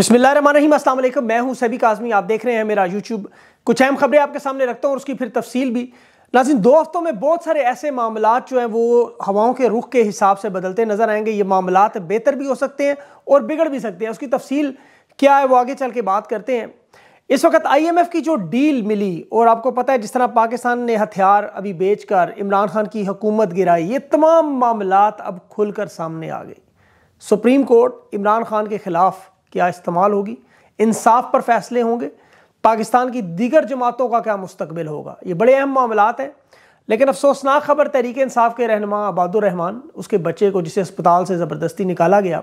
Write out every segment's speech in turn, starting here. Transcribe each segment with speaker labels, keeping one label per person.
Speaker 1: बसमिलीम असल मैं हूँ सभी काजमी आप देख रहे हैं मेरा यूट्यूब कुछ अहम खबरें आपके सामने रखता हूँ और उसकी फिर तफसील भी नाजिन दो हफ्तों में बहुत सारे ऐसे मामला जो हैं वो हवाओं के रुख के हिसाब से बदलते नज़र आएंगे ये मामला बेहतर भी हो सकते हैं और बिगड़ भी सकते हैं उसकी तफसील क्या है वो आगे चल के बात करते हैं इस वक्त आईएमएफ की जो डील मिली और आपको पता है जिस तरह पाकिस्तान ने हथियार अभी बेचकर इमरान खान की हुकूमत गिराई ये तमाम मामला अब खुलकर सामने आ गए सुप्रीम कोर्ट इमरान खान के खिलाफ क्या इस्तेमाल होगी इंसाफ पर फैसले होंगे पाकिस्तान की दीगर जमातों का क्या मुस्तबिल होगा ये बड़े अहम मामला हैं लेकिन अफसोसनाक खबर तहरीक इंसाफ के रहनमा आबादुररहमान उसके बच्चे को जिसे अस्पताल से ज़बरदस्ती निकाला गया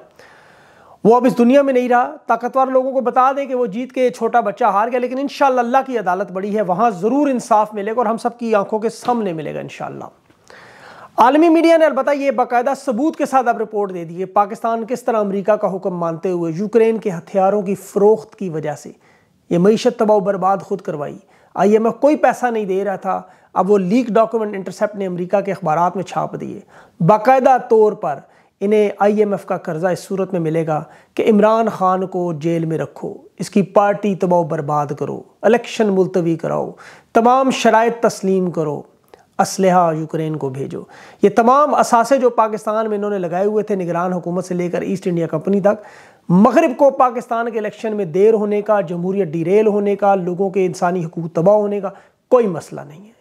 Speaker 1: वो अब इस दुनिया में नहीं रहा ताकतवर लोगों को बता दें कि वो जीत के छोटा बच्चा हार गया लेकिन इन अल्लाह की अदालत बड़ी है वहाँ ज़रूर इंसाफ मिलेगा और हम सबकी आंखों के सामने मिलेगा इन आलमी मीडिया ने अलबत्त ये बाकायदा सबूत के साथ अब रिपोर्ट दे दी है पाकिस्तान किस तरह अमरीका का हुक्म मानते हुए यूक्रेन के हथियारों की फ़रोख्त की वजह से ये मीशत तबाह बर्बाद खुद करवाई आई एम एफ कोई पैसा नहीं दे रहा था अब वो लीक डॉक्यूमेंट इंटरसेप्ट ने अमरीका के अखबार में छाप दिए बाकायदा तौर पर इन्हें आई एम एफ़ का कर्जा इस सूरत में मिलेगा कि इमरान खान को जेल में रखो इसकी पार्टी तबाह बर्बाद करो इलेक्शन मुलतवी कराओ तमाम शराय तस्लीम करो इसलहा यूक्रेन को भेजो ये तमाम असासे जो पाकिस्तान में इन्होंने लगाए हुए थे निगरान हुकूमत से लेकर ईस्ट इंडिया कंपनी तक मगरब को पाकिस्तान के इलेक्शन में देर होने का जमहूरियत रेल होने का लोगों के इंसानी हकूक तबाह होने का कोई मसला नहीं है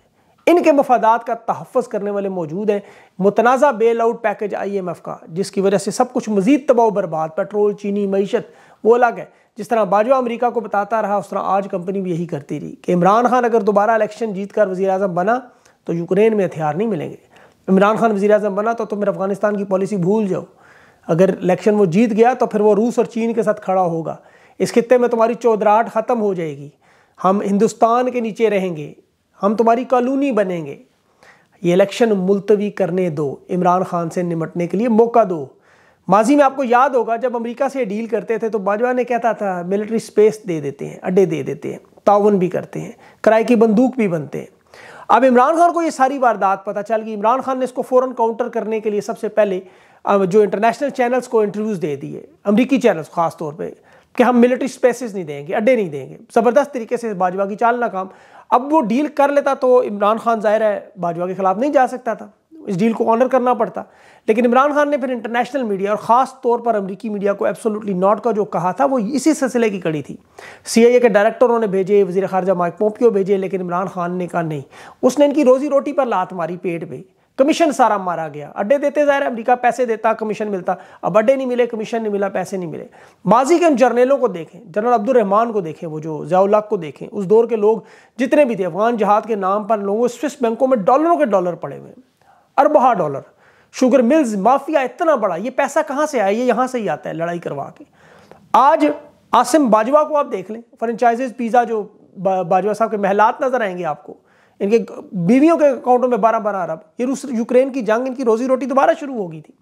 Speaker 1: इनके मफादात का तहफ़ करने वाले मौजूद हैं मुतनाज़ा bailout package I M F का जिसकी वजह से सब कुछ मजीद तबाह बर्बाद पेट्रोल चीनी मीशत वो अलग है जिस तरह बाजवा अमरीका को बताता रहा उस तरह आज कंपनी भी यही करती रही कि इमरान खान अगर दोबारा इलेक्शन जीत कर वजी अजम बना तो यूक्रेन में हथियार नहीं मिलेंगे इमरान खान वजी अजम बना तो तुम तो अफगानिस्तान की पॉलिसी भूल जाओ अगर इलेक्शन वो जीत गया तो फिर वो रूस और चीन के साथ खड़ा होगा इस खत्े में तुम्हारी चौधराहट ख़त्म हो जाएगी हम हिंदुस्तान के नीचे रहेंगे हम तुम्हारी कॉलोनी बनेंगे ये इलेक्शन मुलतवी करने दो इमरान खान से निमटने के लिए मौका दो माजी में आपको याद होगा जब अमेरिका से डील करते थे तो बाजवा ने कहता था मिलिट्री स्पेस दे देते हैं अड्डे दे देते हैं ताउन भी करते हैं कराए की बंदूक भी बनते हैं अब इमरान खान को ये सारी वारदात पता चल गई इमरान खान ने इसको फ़ौरन काउंटर करने के लिए सबसे पहले जो इंटरनेशनल चैनल्स को इंटरव्यूज़ दे दिए अमरीकी चैनल्स ख़ास तौर पर कि हम मिलिट्री स्पेसेस नहीं देंगे अड्डे नहीं देंगे ज़बरदस्त तरीके से बाजवा की चाल ना काम अब वो डील कर लेता तो इमरान खान ज़ाहिर है बाजवा के ख़िलाफ़ नहीं जा सकता था इस डील को ऑनर करना पड़ता लेकिन इमरान खान ने फिर इंटरनेशनल मीडिया और ख़ास तौर पर अमरीकी मीडिया को एब्सोलूटली नॉट का जो कहा था वो इसी सिलसिले की कड़ी थी सीआईए के डायरेक्टर उन्होंने भेजे वजी खारजा माइक पोपियो भेजे लेकिन इमरान खान ने कहा नहीं उसने इनकी रोजी रोटी पर लात मारी पेट पर कमीशन सारा मारा गया अड्डे देते ज़ाहिर अमरीका पैसे देता कमीशन मिलता अब अड्डे नहीं मिले कमीशन नहीं मिला पैसे नहीं मिले माजी के उन जर्नलों को देखें जनरल अब्दुलरहमान को देखें वो जो जयाउल्लाक को देखें उस दौर के लोग जितने भी थे अफगान जहाद के नाम पर लोगों स्विस बैंकों में डॉलरों के डॉलर पड़े हुए हैं अरबहा डॉलर शुगर मिल्स माफिया इतना बड़ा ये पैसा कहाँ से आया ये यहाँ से ही आता है लड़ाई करवा के आज आसिम बाजवा को आप देख लें फ्रेंचाइजेज पिज़्ज़ा जो बाजवा साहब के महलात नजर आएंगे आपको इनके बीवियों के अकाउंटों में बारह बारह अरब ये रूस यूक्रेन की जंग इनकी रोजी रोटी दोबारा शुरू हो गई थी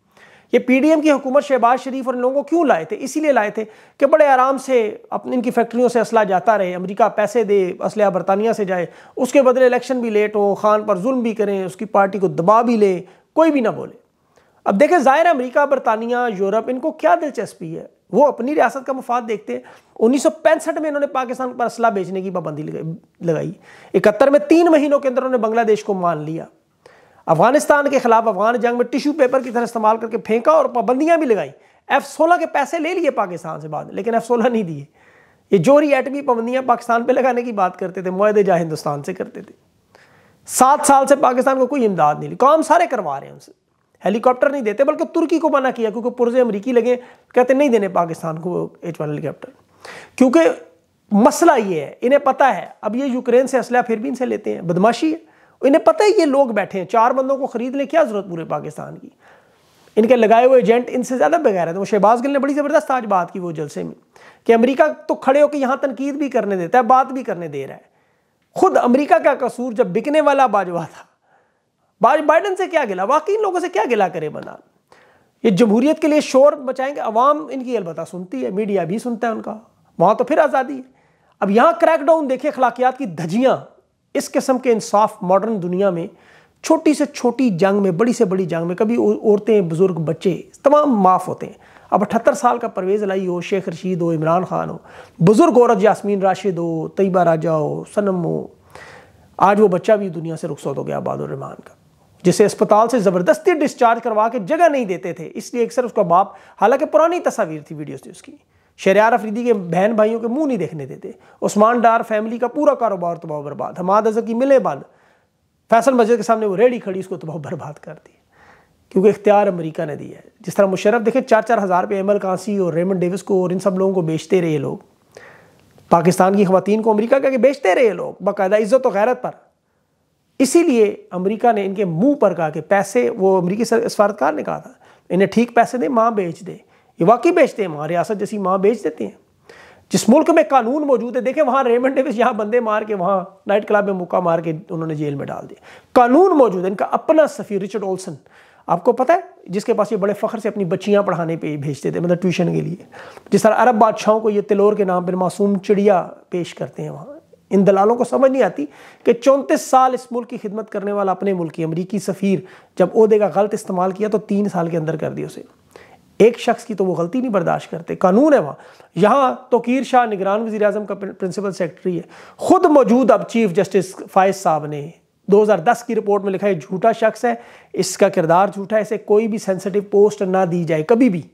Speaker 1: ये पीडीएम की हुकूमत शहबाज शरीफ और इन लोगों को क्यों लाए थे इसीलिए लाए थे कि बड़े आराम से अपने इनकी फैक्ट्रियों से असला जाता रहे अमेरिका पैसे दे असलह बरतानिया से जाए उसके बदले इलेक्शन भी लेट हो खान पर जुल्म भी करें उसकी पार्टी को दबा भी ले कोई भी ना बोले अब देखें ज़ाहिर अमरीका बरतानिया यूरोप इनको क्या दिलचस्पी है वो अपनी रियासत का मफाद देखते हैं उन्नीस में इन्होंने पाकिस्तान पर असला बेचने की पाबंदी लगाई इकहत्तर में तीन महीनों के अंदर उन्होंने बांग्लादेश को मान लिया अफगानिस्तान के खिलाफ अफगान जंग में टिश्यू पेपर की तरह इस्तेमाल करके फेंका और पाबंदियाँ भी लगाई एफ सोलह के पैसे ले लिए पाकिस्तान से बाद लेकिन एफ सोलह नहीं दिए ये जोरी एटमी पाबंदियाँ पाकिस्तान पर लगाने की बात करते थे माहदे जा हिंदुस्तान से करते थे सात साल से पाकिस्तान को कोई इमदाद नहीं ली काम सारे करवा रहे हैं उनसे हेलीकॉप्टर नहीं देते बल्कि तुर्की को मना किया क्योंकि पुरजे अमरीकी लगे कहते नहीं देने पाकिस्तान को एच वन हेलीकॉप्टर क्योंकि मसला ये है इन्हें पता है अब ये यूक्रेन से असला फिर भी इनसे लेते हैं बदमाशी है इन्हें पता है ये लोग बैठे हैं चार बंदों को खरीद ले क्या जरूरत पूरे पाकिस्तान की इनके लगाए हुए एजेंट इनसे ज़्यादा बगैर है तो शहबाज गिल ने बड़ी ज़बरदस्त आज बात की वो जलसे में कि अमरीका तो खड़े होकर यहां तनकीद भी करने देता है बात भी करने दे रहा है खुद अमरीका का कसूर जब बिकने वाला बाजवा था बाज बाइडन से क्या गिला वाकई इन लोगों से क्या गिला करे बना ये जमहूरीत के लिए शोर बचाएंगे अवाम इनकी अलबत् सुनती है मीडिया भी सुनता है उनका वहां तो फिर आज़ादी है अब यहां क्रैकडाउन देखे अखलाकियात की धजियां इस किस्म के इंसाफ मॉडर्न दुनिया में छोटी से छोटी जंग में बड़ी से बड़ी जंग में कभी औरतें बुज़ुर्ग बच्चे तमाम माफ़ होते हैं अब अठहत्तर साल का परवेज़ लाई हो शेख रशीद हो इमरान खान हो बुज़ुर्ग औरत यासमीन राशिद हो तयबा राजा हो सनम हो आज वो बच्चा भी दुनिया से रुखसत हो गया आबादुलरहमान का जिसे अस्पताल से ज़बरदस्ती डिस्चार्ज करवा के जगह नहीं देते थे इसलिए अक्सर उसका बाप हालांकि पुरानी तस्वीर थी वीडियोज़ थी उसकी शरियार अफरीदी के बहन भाइयों के मुंह नहीं देखने देते उस्मान डार फैमिली का पूरा कारोबार तबाह बर्बाद हमाद अजहर की मिले बंद फैसल मस्जिद के सामने वो रेडी खड़ी उसको तबाह बर्बाद कर दी क्योंकि इख्तियार अमरीका ने दिया है जिस तरह मुशरफ देखे चार चार हज़ार रुपये एमल कांसी और रेमन डेविस को और इन सब लोगों को बेचते रहे लोग पाकिस्तान की खवतान को अमरीका कह के बेचते रहे लोग बाकायदा इज़्ज़त गैरत पर इसीलिए अमरीका ने इनके मुंह पर कहा कि पैसे वो अमरीकी सफारतकार ने कहा था इन्हें ठीक पैसे दें माँ बेच दें ये वाकई बेचते हैं वहाँ रियासत जैसी माँ बेच देते हैं जिस मुल्क में कानून मौजूद है देखें वहाँ रेमंड डेविस यहाँ बंदे मार के वहाँ नाइट क्लब में मुक्का मार के उन्होंने जेल में डाल दिया कानून मौजूद है इनका अपना सफ़ी रिचर्ड ओल्सन आपको पता है जिसके पास ये बड़े फ़खर से अपनी बच्चियाँ पढ़ाने पर भेजते थे मतलब ट्यूशन के लिए जिस तरह अरब बादशाहों को ये तिलोर के नाम पर मासूम चिड़िया पेश करते हैं वहाँ इन दलालों को समझ नहीं आती कि चौंतीस साल इस मुल्क की खिदमत करने वाला अपने मुल्क की अमरीकी सफ़ीर जब अहदे का गलत इस्तेमाल किया तो तीन साल के अंदर कर दिया उसे एक शख्स की तो वो गलती नहीं बर्दाश्त करते कानून है वहाँ यहाँ तो कीर शाह निगरान वजी अजम का प्रिंसिपल सेक्रेटरी है खुद मौजूद अब चीफ जस्टिस फायज साहब ने 2010 की रिपोर्ट में लिखा है झूठा शख्स है इसका किरदार झूठा है इसे कोई भी सेंसिटिव पोस्ट ना दी जाए कभी भी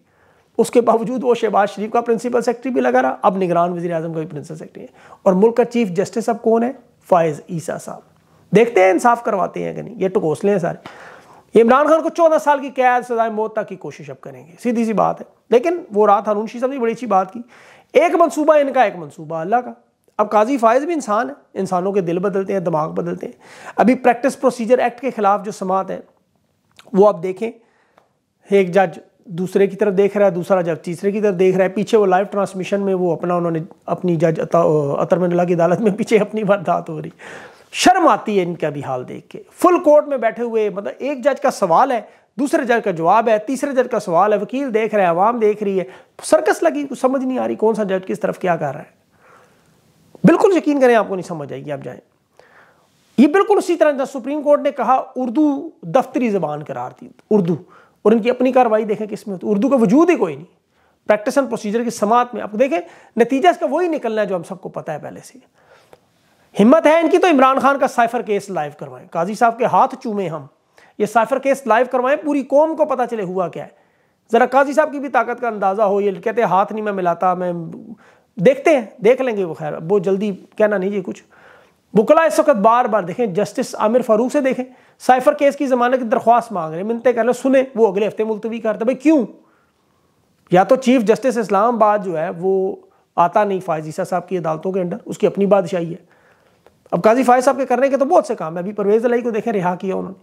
Speaker 1: उसके बावजूद वो शहबाज शरीफ का प्रिंसिपल सेक्रेटरी भी लगा रहा अब निगरान वजी अजम का भी प्रिंसिपल सेक्रेटरी है और मुल्क का चीफ जस्टिस अब कौन है फायज़ ईसा साहब देखते हैं इंसाफ करवाते हैं कि नहीं ये टकोसले हैं सारे इमरान खान को चौदह साल की कैद सजाए मौत तक की कोशिश अब करेंगे सीधी सी बात है लेकिन वो रात हारून शी साहब ने बड़ी अच्छी बात की एक मनसूबा इनका एक मनसूबा अल्लाह का अब काजी फायज भी इंसान है इंसानों के दिल बदलते हैं दिमाग बदलते हैं अभी प्रैक्टिस प्रोसीजर एक्ट के खिलाफ जो समात है वो आप देखें एक जज दूसरे की तरफ देख रहा है दूसरा जज तीसरे की तरफ देख रहा है पीछे वो लाइव ट्रांसमिशन में वो अपना उन्होंने अपनी जज अतरमल्ला की अदालत में पीछे अपनी वारदात हो रही शर्म आती है इनका भी हाल देख के फुल कोर्ट में बैठे हुए मतलब एक जज का सवाल है दूसरे जज का जवाब है तीसरे जज का सवाल है वकील देख रहे हैं आवाम देख रही है सर्कस लगी कुछ समझ नहीं आ रही कौन सा जज किस तरफ क्या कर रहा है बिल्कुल यकीन करें आपको नहीं समझ आएगी आप जाएं ये बिल्कुल उसी तरह सुप्रीम कोर्ट ने कहा उर्दू दफ्तरी जबान करार दी उर्दू और इनकी अपनी कार्रवाई देखें किसमें होती उर्दू का वजूद ही कोई नहीं प्रैक्टिस एंड प्रोसीजर की समात में आप देखें नतीजा इसका वही निकलना है जो हम सबको पता है पहले से हिम्मत है इनकी तो इमरान खान का साइफर केस लाइव करवाएं काजी साहब के हाथ चूमें हम ये साइफर केस लाइव करवाएं पूरी कौम को पता चले हुआ क्या है ज़रा काजी साहब की भी ताकत का अंदाज़ा हो ये कहते हाथ नहीं मैं मिलाता मैं देखते हैं देख लेंगे वो खैर वो जल्दी कहना नहीं जी कुछ बुकला इस वक्त बार बार देखें जस्टिस आमिर फारूक से देखें साइफर केस की ज़मानत की दरख्वास्त मांग रहे हैं मिनते कर सुने वो अगले हफ्ते मुलतवी करते भाई क्यों या तो चीफ जस्टिस इस्लामाबाद जो है वो आता नहीं फायजीसा साहब की अदालतों के अंडर उसकी अपनी बादशाही है अब काजी फायज साहब के करने के तो बहुत से काम है अभी परवेज अलाई को देखें रिहा किया उन्होंने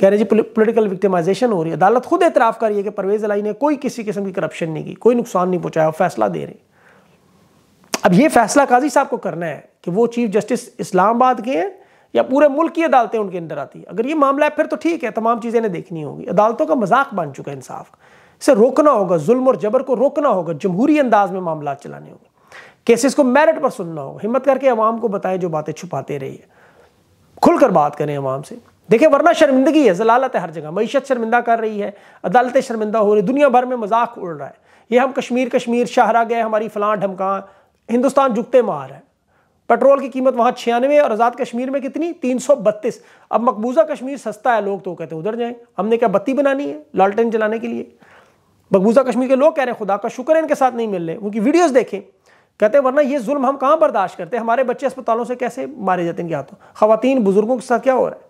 Speaker 1: कह रहे जी पोलिटिकल विक्टिमाइजेशन हो रही है अदालत खुद एतराफ़ कर रही है कि परवेज अलाई ने कोई किसी किस्म की करप्शन नहीं की कोई नुकसान नहीं पहुँचाया फैसला दे रहे अब ये फैसला काजी साहब को करना है कि वो चीफ जस्टिस इस्लामाबाद के हैं या पूरे मुल्क की अदालतें उनके अंदर आती है अगर ये मामला है फिर तो ठीक है तमाम चीज़ें ने देखनी होगी अदालतों का मजाक बन चुका है इंसाफ इसे रोकना होगा जुल्म और जबर को रोकना होगा जमहूरी अंदाज में मामला चलाने होंगे केसेस को मेरिट पर सुनना होगा हिम्मत करके अवाम को बताएं जो बातें छुपाते रही है खुलकर बात करें अवाम से देखिए वरना शर्मिंदगी है जलालत है हर जगह मीशत शर्मिंदा कर रही है अदालतें शर्मिंदा हो रही दुनिया भर में मजाक उड़ रहा है ये हम कश्मीर कश्मीर शाहरा गए हमारी फलां ढमका हिंदुस्तान जुगते मार है पेट्रोल की कीमत वहाँ छियानवे और आज़ाद कश्मीर में कितनी तीन सौ बत्तीस अब मकबूजा कश्मीर सस्ता है लोग तो कहते हैं उधर जाएँ हमने क्या बत्ती बनानी है लालटेन जलाने के लिए मकबूजा कश्मीर के लोग कह रहे हैं खुदा का शुक्र है इनके साथ नहीं मिल रहे उनकी वीडियोज़ देखें कहते हैं वरना ये जुल्म हम कहाँ बर्दाश्त करते हैं हमारे बच्चे अस्पतालों से कैसे मारे जाते हैं इनके हाथों खातन बुजुर्गों के साथ क्या हो रहा है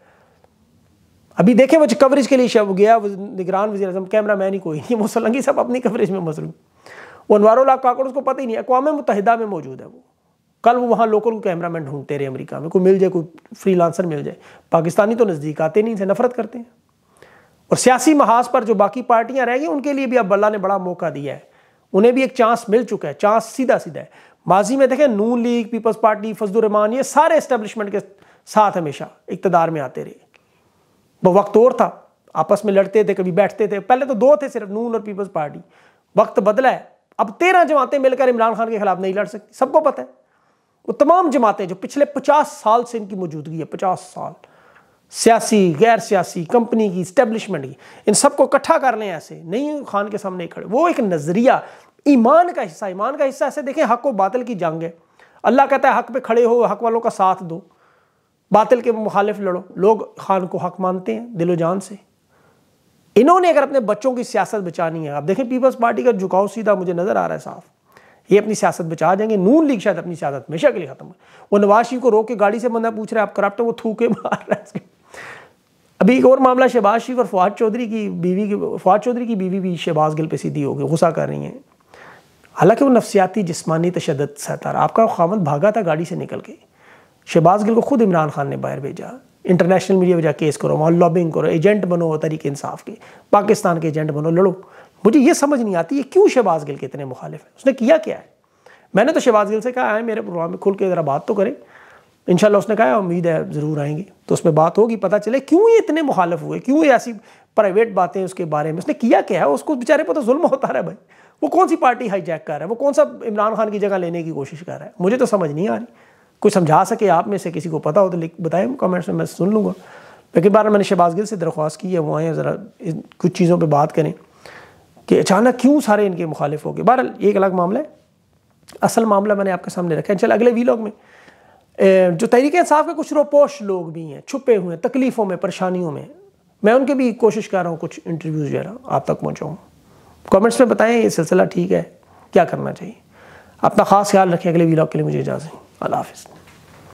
Speaker 1: अभी देखे वो कवरेज के लिए शब गया निगरान वजी अजम कैमरा मैन ही कोई नहीं मुसलंगी सब अपनी कवरेज में मसरूम वो अनवारुल्ला काकड़ उसको पता ही नहीं अकवा मुतहदा में मौजूद है वो कल वो वहाँ लोकल को कैमरा मैन ढूंढते रहे अमरीका में कोई मिल जाए कोई फ्री लांसर मिल जाए पाकिस्तानी तो नज़दीक आते नहीं इनसे नफरत करते हैं और सियासी महाज पर जो बाकी पार्टियाँ रह गई उनके लिए भी अब अल्लाह ने बड़ा मौका दिया है उन्हें भी एक चांस मिल चुका है चांस सीधा सीधा है माजी में देखें नून लीग पीपल्स पार्टी फजलान ये सारे इस्टेब्लिशमेंट के साथ हमेशा इकतदार में आते रहे वो वक्त और था आपस में लड़ते थे कभी बैठते थे पहले तो दो थे सिर्फ नून और पीपल्स पार्टी वक्त बदला है अब तेरह जमातें मिलकर इमरान खान के खिलाफ नहीं लड़ सकती सबको पता है वो तमाम जमातें जो पिछले पचास साल से इनकी मौजूदगी है पचास साल सियासी गैर सियासी कंपनी की इस्टेब्लिशमेंट की इन सबको इकट्ठा कर लें ऐसे नहीं खान के सामने खड़े वो एक नज़रिया ईमान का हिस्सा ईमान का हिस्सा ऐसे देखें हक व बातल की जंग है अल्लाह कहता है हक पे खड़े हो हक वालों का साथ दो बातिल के मुखालिफ लड़ो लोग खान को हक मानते हैं दिलो जान से इन्होंने अगर अपने बच्चों की सियासत बचानी है आप देखें पीपल्स पार्टी का झुकाव सीधा मुझे नज़र आ रहा है साफ ये अपनी सियासत बचा देंगे नून लीग शायद अपनी सियासत हमेशा के लिए खत्म है वो नवाज शरीफ को रोक के गाड़ी से बंदा पूछ रहा है आप करप्ट वो थूके मार रहा है अभी एक और मामला शहबाज शरीफ और फवाद चौधरी की बीवी की फवाद चौधरी की बीवी भी शहबाज गिल पे सीधी हो गई गुस्सा कर रही हैं हालांकि वो नफसियाती जिसमानी तशद सहतार आपका खामद भागा था गाड़ी से निकल के शहबाज गिल को खुद इमरान खान ने बाहर भेजा इंटरनेशनल मीडिया पर जा केस करो वहाँ लॉबिंग करो एजेंट बनो तरीके इंसाफ के पाकिस्तान के एजेंट बनो लड़ो मुझे ये समझ नहीं आती ये क्यों शहबाज गिल के इतने मुखालिफ हैं उसने किया क्या है मैंने तो शहबाज गिल से कहा है मेरे प्रोग्राम में खुल के ज़रा बात तो करें इनशाला उसने कहा उम्मीद है ज़रूर आएंगे तो उसमें बात होगी पता चले क्यों ये इतने मुखालफ हुए क्यों ये ऐसी प्राइवेट बातें उसके बारे में उसने किया क्या है उसको बेचारे पर तो जुल्म होता रहा है भाई वो कौन सी पार्टी हाईजैक कर रहा है वो कौन सा इमरान खान की जगह लेने की कोशिश कर रहा है मुझे तो समझ नहीं आ रही कोई समझा सके आप में से किसी को पता हो तो बताएं कमेंट्स में मैं सुन लूँगा लेकिन बार मैंने शहबाज गिल से दरख्वास्त की है वो आए ज़रा कुछ चीज़ों पर बात करें कि अचानक क्यों सारे इनके मुखालिफ हो गए बहरहाल एक अलग मामला है असल मामला मैंने आपके सामने रखा है चल अगले वीलॉग में जो तहरीक इंसाफ के कुछ रोपोश लोग भी हैं छुपे हुए हैं तकलीफ़ों में परेशानियों में मैं उनके भी कोशिश कर रहा हूँ कुछ इंटरव्यूज़ वगैरह आप तक पहुँचाऊँ कमेंट्स में बताएं ये सिलसिला ठीक है क्या करना चाहिए अपना खास ख्याल रखें अगले वीलॉग के लिए मुझे इजाज़त अल्लाह हाफिज़